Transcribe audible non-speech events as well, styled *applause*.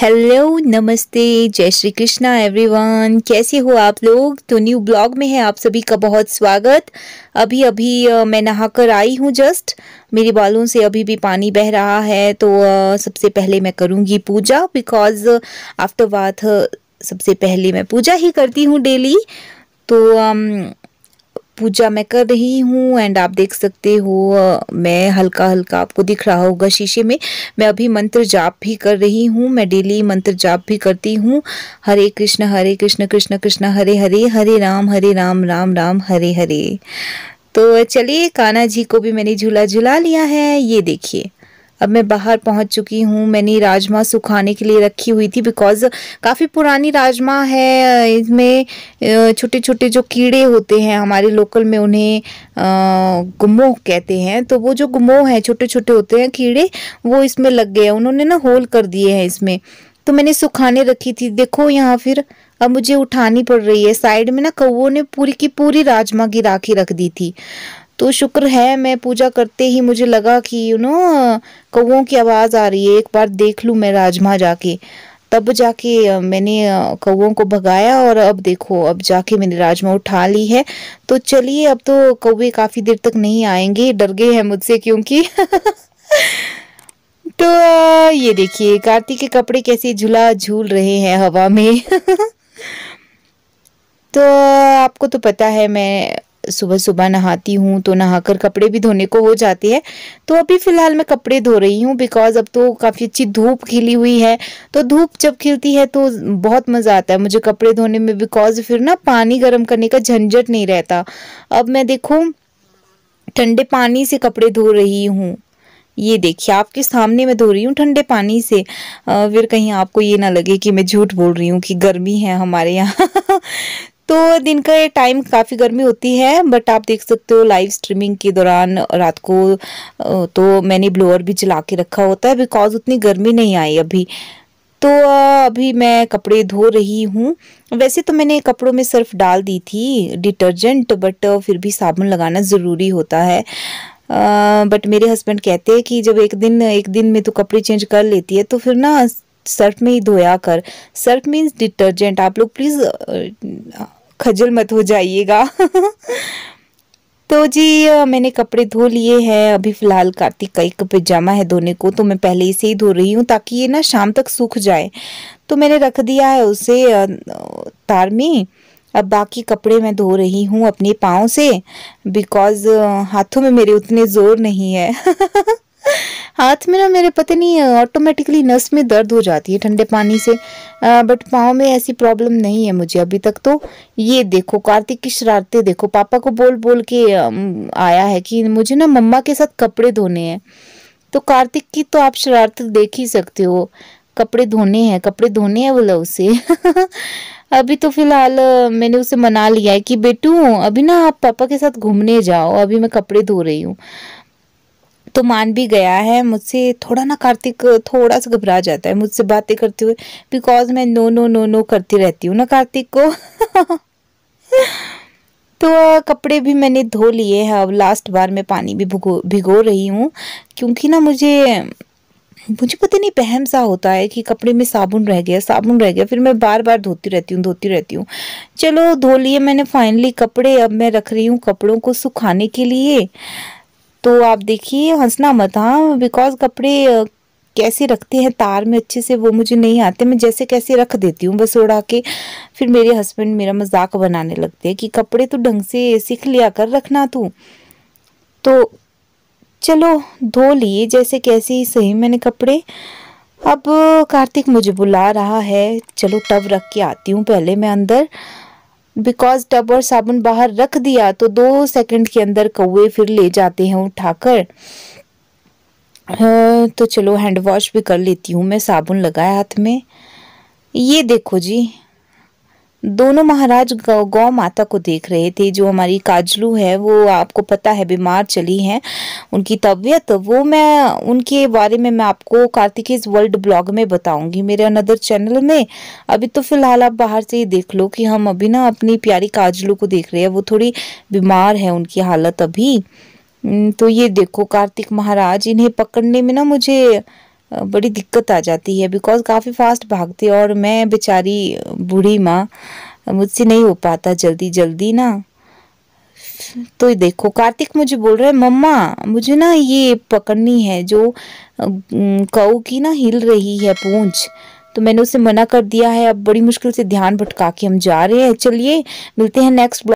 hello नमस्ते जय Shri Krishna everyone कैसे हो आप लोग तो न्यू ब्लॉग में है आप सभी का बहुत स्वागत अभी अभी मैं नहाकर आई हूँ जस्ट मेरे बालों से अभी भी पानी बह रहा है तो सबसे पहले मैं करूँगी पूजा बिकॉज़ आफ्टर बाथ सबसे पहले मैं पूजा ही करती हूँ डेली तो पूजा मैं कर रही हूँ एंड आप देख सकते हो मैं हल्का हल्का आपको दिख रहा होगा शीशे में मैं अभी मंत्र जाप भी कर रही हूँ मैं डेली मंत्र जाप भी करती हूँ हरे कृष्ण हरे कृष्ण कृष्ण कृष्ण हरे हरे हरे राम हरे राम राम राम हरे हरे तो चलिए कान्हा जी को भी मैंने झूला झुला लिया है ये देखिए अब मैं बाहर पहुंच चुकी हूँ मैंने राजमा सुखाने के लिए रखी हुई थी बिकॉज़ काफ़ी पुरानी राजमा है इसमें छोटे छोटे जो कीड़े होते हैं हमारे लोकल में उन्हें गुमोह कहते हैं तो वो जो गुमोह हैं छोटे छोटे होते हैं कीड़े वो इसमें लग गए उन्होंने ना होल कर दिए हैं इसमें तो मैंने सुखाने रखी थी देखो यहाँ फिर अब मुझे उठानी पड़ रही है साइड में ना कौओं ने पूरी की पूरी राजमा गिरा के रख दी थी तो शुक्र है मैं पूजा करते ही मुझे लगा कि यू नो कौओं की आवाज़ आ रही है एक बार देख लू मैं राजमा जाके तब जाके मैंने कौओं को भगाया और अब देखो अब जाके मैंने राजमा उठा ली है तो चलिए अब तो कौए काफ़ी देर तक नहीं आएंगे डर गए हैं मुझसे क्योंकि *laughs* तो ये देखिए कार्तिक के कपड़े कैसे झूला झूल रहे हैं हवा में *laughs* तो आपको तो पता है मैं सुबह सुबह नहाती हूँ तो नहाकर कपड़े भी धोने को हो जाते हैं तो अभी फ़िलहाल मैं कपड़े धो रही हूँ बिकॉज़ अब तो काफ़ी अच्छी धूप खिली हुई है तो धूप जब खिलती है तो बहुत मज़ा आता है मुझे कपड़े धोने में बिकॉज़ फिर ना पानी गर्म करने का झंझट नहीं रहता अब मैं देखूँ ठंडे पानी से कपड़े धो रही हूँ ये देखिए आपके सामने मैं धो रही हूँ ठंडे पानी से फिर कहीं आपको ये ना लगे कि मैं झूठ बोल रही हूँ कि गर्मी है हमारे यहाँ *laughs* तो दिन का ये टाइम काफ़ी गर्मी होती है बट आप देख सकते हो लाइव स्ट्रीमिंग के दौरान रात को तो मैंने ब्लोअर भी चला के रखा होता है बिकॉज उतनी गर्मी नहीं आई अभी तो अभी मैं कपड़े धो रही हूँ वैसे तो मैंने कपड़ों में सर्फ डाल दी थी डिटर्जेंट बट फिर भी साबुन लगाना ज़रूरी होता है बट मेरे हस्बैंड कहते हैं कि जब एक दिन एक दिन में तो कपड़े चेंज कर लेती है तो फिर ना सर्फ में ही धोया कर सर्फ मीन्स डिटर्जेंट आप लोग प्लीज़ खजल मत हो जाइएगा *laughs* तो जी मैंने कपड़े धो लिए हैं अभी फ़िलहाल कार्तिक का एक पैजामा है धोने को तो मैं पहले इसे ही धो रही हूँ ताकि ये ना शाम तक सूख जाए तो मैंने रख दिया है उसे तार में अब बाकी कपड़े मैं धो रही हूँ अपने पाँव से बिकॉज़ हाथों में मेरे उतने ज़ोर नहीं है *laughs* हाथ में ना मेरे पता नहीं ऑटोमेटिकली नस में दर्द हो जाती है ठंडे पानी से आ, बट पाँव में ऐसी प्रॉब्लम नहीं है मुझे अभी तक तो ये देखो कार्तिक की शरारतें देखो पापा को बोल बोल के आया है कि मुझे ना मम्मा के साथ कपड़े धोने हैं तो कार्तिक की तो आप शरारत देख ही सकते हो कपड़े धोने हैं कपड़े धोने हैं बोला उसे *laughs* अभी तो फिलहाल मैंने उसे मना लिया है कि बेटू अभी ना आप पापा के साथ घूमने जाओ अभी मैं कपड़े धो रही हूँ तो मान भी गया है मुझसे थोड़ा ना कार्तिक थोड़ा सा घबरा जाता है मुझसे बातें करते हुए बिकॉज मैं नो नो नो नो करती रहती हूँ ना कार्तिक को *laughs* तो कपड़े भी मैंने धो लिए हैं अब लास्ट बार मैं पानी भी भिगो भिगो रही हूँ क्योंकि ना मुझे मुझे पता नहीं पहम सा होता है कि कपड़े में साबुन रह गया साबुन रह गया फिर मैं बार बार धोती रहती हूँ धोती रहती हूँ चलो धो लिए मैंने फाइनली कपड़े अब मैं रख रही हूँ कपड़ों को सुखाने के लिए तो आप देखिए हंसना मत हाँ बिकॉज कपड़े कैसे रखते हैं तार में अच्छे से वो मुझे नहीं आते मैं जैसे कैसे रख देती हूँ बस उड़ा के फिर मेरे हस्बैंड मेरा मजाक बनाने लगते हैं कि कपड़े तो ढंग से सीख लिया कर रखना तू तो चलो धो लिए जैसे कैसे ही सही मैंने कपड़े अब कार्तिक मुझे बुला रहा है चलो टब रख के आती हूँ पहले मैं अंदर बिकॉज टब और साबुन बाहर रख दिया तो दो सेकंड के अंदर कौए फिर ले जाते हैं उठाकर तो चलो हैंड वॉश भी कर लेती हूँ मैं साबुन लगाया हाथ में ये देखो जी दोनों महाराज गौ माता को देख रहे थे जो हमारी काजलू है वो आपको पता है बीमार चली हैं उनकी तबीयत वो मैं उनके बारे में मैं आपको कार्तिकेज वर्ल्ड ब्लॉग में बताऊंगी मेरे अनदर चैनल में अभी तो फिलहाल आप बाहर से ही देख लो कि हम अभी ना अपनी प्यारी काजलू को देख रहे हैं वो थोड़ी बीमार है उनकी हालत अभी तो ये देखो कार्तिक महाराज इन्हें पकड़ने में ना मुझे बड़ी दिक्कत आ जाती है बिकॉज काफ़ी फास्ट भागती और मैं बेचारी बूढ़ी माँ मुझसे नहीं हो पाता जल्दी जल्दी ना तो देखो कार्तिक मुझे बोल रहा है मम्मा मुझे ना ये पकड़नी है जो कऊ की ना हिल रही है पूंछ तो मैंने उसे मना कर दिया है अब बड़ी मुश्किल से ध्यान भटका के हम जा रहे हैं चलिए मिलते हैं नेक्स्ट